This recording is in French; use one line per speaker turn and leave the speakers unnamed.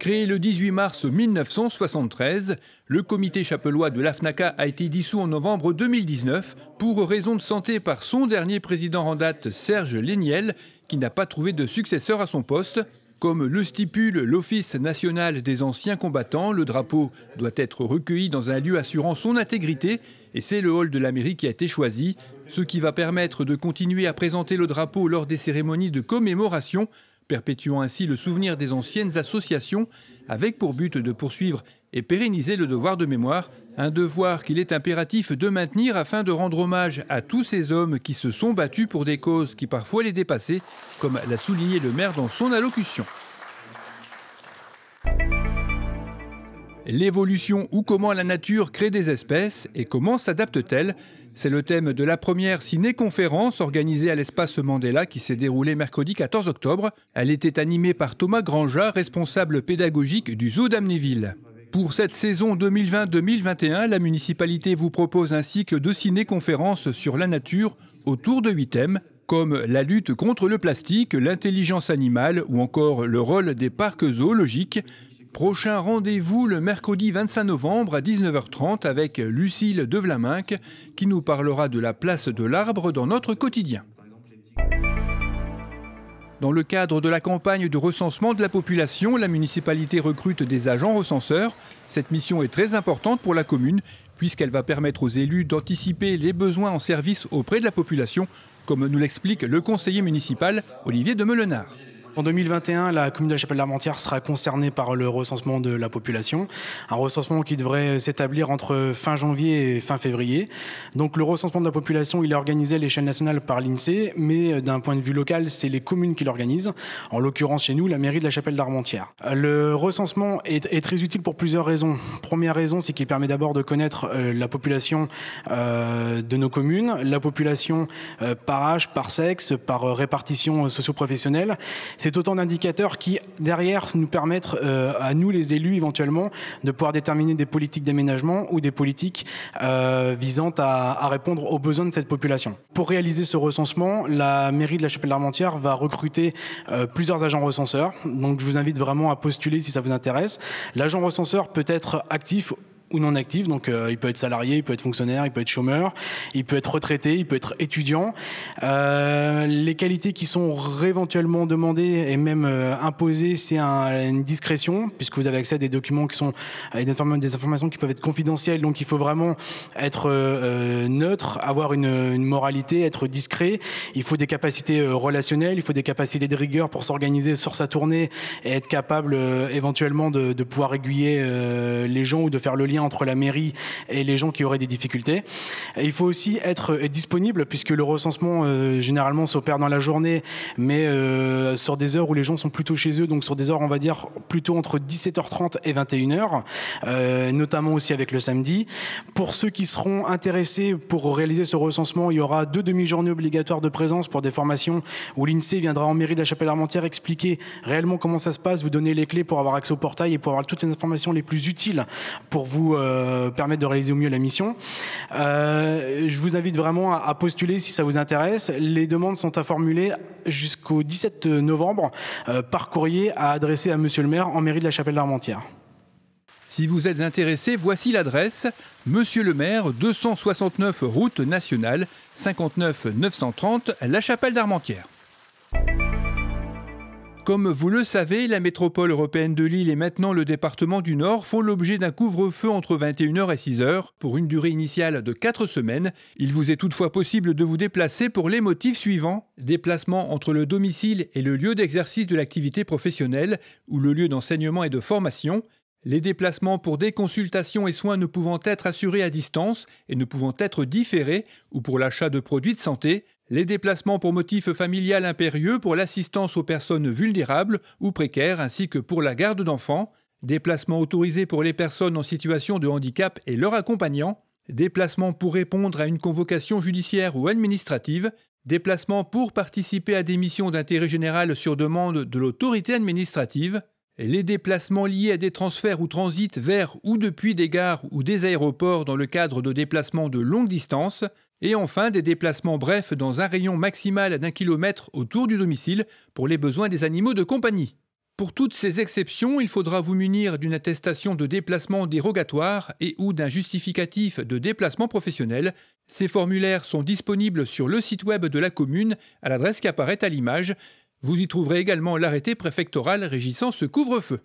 Créé le 18 mars 1973, le comité chapelois de l'AFNACA a été dissous en novembre 2019 pour raison de santé par son dernier président en date, Serge Léniel, qui n'a pas trouvé de successeur à son poste. Comme le stipule l'Office national des anciens combattants, le drapeau doit être recueilli dans un lieu assurant son intégrité et c'est le hall de la mairie qui a été choisi, ce qui va permettre de continuer à présenter le drapeau lors des cérémonies de commémoration perpétuant ainsi le souvenir des anciennes associations, avec pour but de poursuivre et pérenniser le devoir de mémoire, un devoir qu'il est impératif de maintenir afin de rendre hommage à tous ces hommes qui se sont battus pour des causes qui parfois les dépassaient, comme l'a souligné le maire dans son allocution. L'évolution ou comment la nature crée des espèces et comment s'adapte-t-elle C'est le thème de la première ciné-conférence organisée à l'espace Mandela qui s'est déroulée mercredi 14 octobre. Elle était animée par Thomas Granja, responsable pédagogique du Zoo d'Amnéville. Pour cette saison 2020-2021, la municipalité vous propose un cycle de ciné-conférences sur la nature autour de huit thèmes comme la lutte contre le plastique, l'intelligence animale ou encore le rôle des parcs zoologiques. Prochain rendez-vous le mercredi 25 novembre à 19h30 avec Lucille Vlaminck qui nous parlera de la place de l'arbre dans notre quotidien. Dans le cadre de la campagne de recensement de la population, la municipalité recrute des agents recenseurs. Cette mission est très importante pour la commune puisqu'elle va permettre aux élus d'anticiper les besoins en service auprès de la population,
comme nous l'explique le conseiller municipal Olivier de Melenard. En 2021, la commune de la chapelle d'Armentière sera concernée par le recensement de la population, un recensement qui devrait s'établir entre fin janvier et fin février. Donc le recensement de la population, il est organisé à l'échelle nationale par l'INSEE, mais euh, d'un point de vue local, c'est les communes qui l'organisent, en l'occurrence chez nous, la mairie de la chapelle d'Armentière. Le recensement est, très utile pour plusieurs raisons. Première raison, c'est qu'il permet d'abord de connaître euh, la population euh, de nos communes, la population par âge, par sexe, par répartition socioprofessionnelle c'est autant d'indicateurs qui, derrière, nous permettent euh, à nous, les élus, éventuellement, de pouvoir déterminer des politiques d'aménagement ou des politiques euh, visant à, répondre aux besoins de cette population. Pour réaliser ce recensement, la mairie de la Chapelle-Larmentière va recruter euh, plusieurs agents recenseurs. Donc, je vous invite vraiment à postuler si ça vous intéresse. L'agent recenseur peut être actif ou non actif. Donc, il peut être salarié, il peut être fonctionnaire, il peut être chômeur, il peut être retraité, il peut être étudiant les qualités qui sont éventuellement demandées et même euh, imposées, c'est une discrétion, puisque vous avez accès à des documents qui sont des, des informations qui peuvent être confidentielles. Donc il faut vraiment être euh, euh, neutre, avoir une, moralité, être discret. Il faut des capacités relationnelles, il faut des capacités de rigueur pour s'organiser sur sa tournée et être capable éventuellement de, pouvoir aiguiller les gens ou de faire le lien entre la mairie et les gens qui auraient des difficultés. il faut aussi être disponible puisque le recensement généralement s'opère dans la journée, mais euh, sur des heures où les gens sont plutôt chez eux, donc sur des heures, on va dire, plutôt entre 17h30 et 21h, euh, notamment aussi avec le samedi. Pour ceux qui seront intéressés pour réaliser ce recensement, il y aura deux demi-journées obligatoires de présence pour des formations où l'INSEE viendra en mairie de la Chapelle-Armentière expliquer réellement comment ça se passe, vous donner les clés pour avoir accès au portail et pour avoir toutes les informations les plus utiles pour vous euh, permettre de réaliser au mieux la mission. je vous invite vraiment à, à postuler si ça vous intéresse. Les demandes sont à formulée jusqu'au 17 novembre euh, par courrier à adresser à Monsieur le maire en mairie de la Chapelle d'Armentière.
Si vous êtes intéressé, voici l'adresse. Monsieur le maire, 269 route nationale, 59 930, La Chapelle d'Armentière. Comme vous le savez, la métropole européenne de Lille et maintenant le département du Nord font l'objet d'un couvre-feu entre 21h et 6h pour une durée initiale de 4 semaines. Il vous est toutefois possible de vous déplacer pour les motifs suivants déplacement entre le domicile et le lieu d'exercice de l'activité professionnelle ou le lieu d'enseignement et de formation, les déplacements pour des consultations et soins ne pouvant être assurés à distance et ne pouvant être différés, ou pour l'achat de produits de santé, les déplacements pour motif familial impérieux pour l'assistance aux personnes vulnérables ou précaires ainsi que pour la garde d'enfants, déplacements autorisés pour les personnes en situation de handicap et leurs accompagnants, déplacements pour répondre à une convocation judiciaire ou administrative, déplacements pour participer à des missions d'intérêt général sur demande de l'autorité administrative, les déplacements liés à des transferts ou transits vers ou depuis des gares ou des aéroports dans le cadre de déplacements de longue distance, et enfin, des déplacements brefs dans un rayon maximal d'un kilomètre autour du domicile pour les besoins des animaux de compagnie. Pour toutes ces exceptions, il faudra vous munir d'une attestation de déplacement dérogatoire et ou d'un justificatif de déplacement professionnel. Ces formulaires sont disponibles sur le site web de la commune à l'adresse qui apparaît à l'image. Vous y trouverez également l'arrêté préfectoral régissant ce couvre-feu.